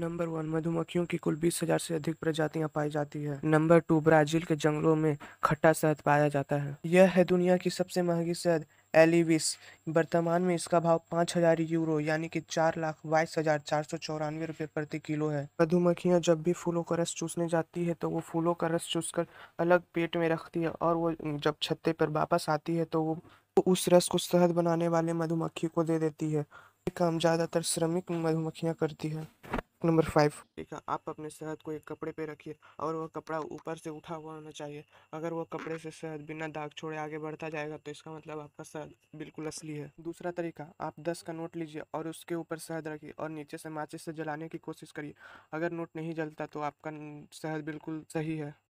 number one मधुमक्खियों की कुल बीस हजार से अधिक प्रजातियां पाई जाती है नंबर टू ब्राजील के जंगलों में खट्टा शहद पाया जाता है यह है दुनिया की सबसे महंगी शहद एलिविस वर्तमान में इसका भाव पाँच हजार यूरो यानी कि चार लाख बाईस हजार चार सौ चौरानवे रुपये प्रति किलो है मधुमक्खियाँ जब भी फूलों का रस चूसने जाती है तो वो फूलों का रस चूस कर अलग पेट में रखती है और वो जब छत्ते पर वापस आती है तो वो उस रस को शहद बनाने वाले मधुमक्खी को दे देती है काम ज़्यादातर श्रमिक मधुमक्खियाँ करती है नंबर फाइव आप अपने शहद को एक कपड़े पे रखिए और वह कपड़ा ऊपर से उठा हुआ होना चाहिए अगर वह कपड़े से शहद बिना दाग छोड़े आगे बढ़ता जाएगा तो इसका मतलब आपका सेहत बिल्कुल असली है दूसरा तरीका आप दस का नोट लीजिए और उसके ऊपर शहद रखिए और नीचे से माचिस से जलाने की कोशिश करिए अगर नोट नहीं जलता तो आपका सेहत बिल्कुल सही है